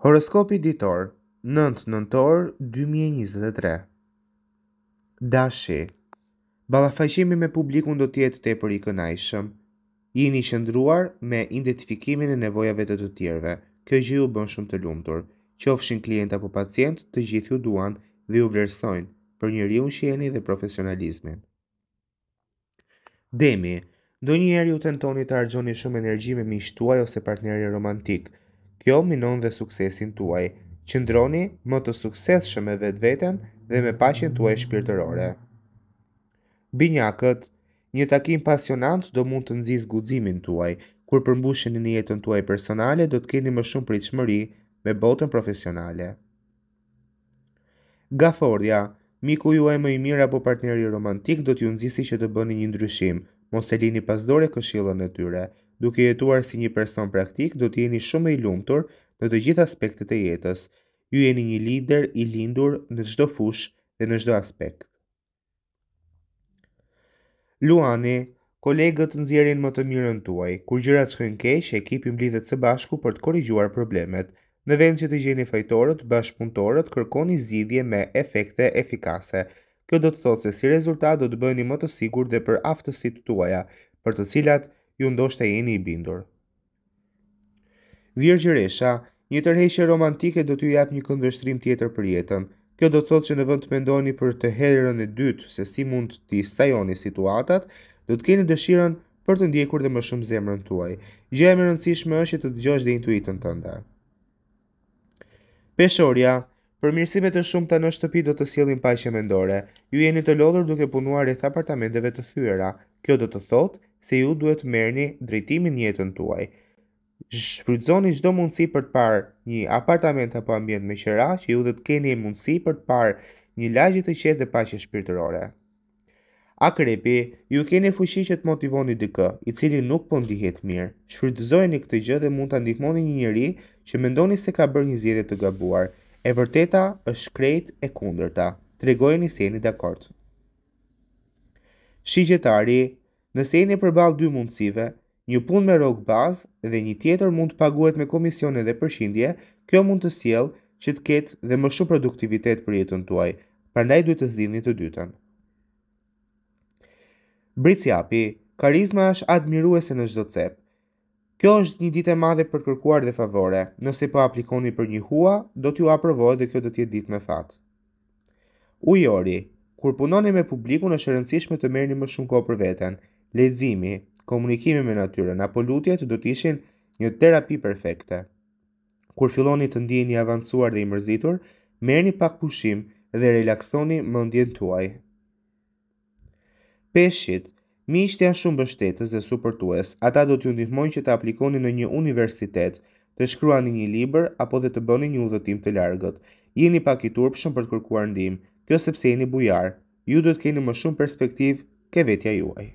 Horoskopi ditor 9 nëntor 2023. Dashi. Ballafaqimi me publikun do të jetë tepër i kënaqshëm. Jini qëndruar me identifikimin e nevojave të të tjerëve. Kjo gjë ju bën shumë të lumtur. Qofshin klient apo pacient, të gjithë ju duan dhe ju vlerësojnë për njeriu që jeni dhe profesionalizmin. Demi. Ndonjëherë ju tentoni të argjoni shumë energji me miqtuaj ose partneri romantik, kjo minon dhe suksesin tuaj. Qëndroni më të suksesshëm me vetveten dhe me paqen tuaj shpirtërore. Binjakët, një takim pasionant do mund të nxjisë guximin tuaj. Kur përmbushni në jetën tuaj personale, do të keni më shumë pritshmëri me botën profesionale. Gafordia, miku juaj më i mirë apo partneri romantik do t'ju nxjisë që të bëni një ndryshim. Mos e lini pasdore këshillën e tyre duke jetuar si një person praktik, do të jeni shumë i lumtur në të gjithë aspektet e jetës. Ju jeni një lider i lindur në çdo fushë dhe në çdo aspekt. Luani, kolegët nxjerrin më të mirën tuaj. Kur gjërat shkojnë keq, ekipi mbledhet së bashku për të korrigjuar problemet. Në vend që të gjeni fajtorët, bashkëpunëtorët kërkoni zgjidhje me efekte efikase. Kjo do të thotë se si rezultat do të bëheni më të sigurt dhe për aftësitë tuaja, për të cilat ju ndoshte jeni i bindur. Virgjëresha, një tërheqje romantike do t'ju jap një këndvështrim tjetër për jetën. Kjo do të thotë që në vend të mendoni për të herën e dytë se si mund të sajoni situatat, do të keni dëshirën për të ndjekur dhe më shumë zemrën tuaj. Gjë e më rëndësishme është që të dëgjosh dhe intuitën tënde. Peshorja, përmirësimet e shumta në shtëpi do të sjellin paqe mendore. Ju jeni të lodhur duke punuar rreth apartamenteve të thyera. Kjo do të thotë se ju duhet të merrni drejtimin në jetën tuaj. Shfrytëzoni çdo mundësi për të parë një apartament apo ambient me qira që ju do të keni mundësi për të parë një lagje të qetë dhe paqe shpirtërore. Akrepi, ju keni fuqi që të motivoni dikë, i cili nuk po ndihet mirë. Shfrytëzojeni këtë gjë dhe mund ta ndihmoni një njerëz që mendoni se ka bërë një zgjedhje të gabuar. E vërteta është krejt e kundërta. Tregojeni se jeni dakord. Shigjetari, nëse jeni përballë dy mundësive, një punë me rogë bazë dhe një tjetër mund të paguhet me komisione dhe përqindje, kjo mund të sjellë që të ketë dhe më shumë produktivitet për jetën tuaj, prandaj duhet të zgjidhni të dytën. Britsjapi, karizma është admiruese në çdo cep. Kjo është një ditë e madhe për kërkuar dhe favore. Nëse po aplikoni për një hua, do t'ju aprovohet dhe kjo do të jetë ditë me fat. Ujori, Kur punoni me publikun është e rëndësishme të merrni më shumë kohë për veten. Leximi, komunikimi me natyrën apo lutjet do të ishin një terapi perfekte. Kur filloni të ndiheni avancuar dhe i mërzitur, merrni pak pushim dhe relaksoni mendjen tuaj. Peshit, miqtë janë shumë mbështetës dhe suportues. Ata do t'ju ndihmojnë që të aplikoni në një universitet, të shkruani një libër apo dhe të bëni një udhëtim të largët. Jeni pak i turpshëm për të kërkuar ndihmë kjo sepse jeni bujar, ju do të keni më shumë perspektivë ke vetja juaj.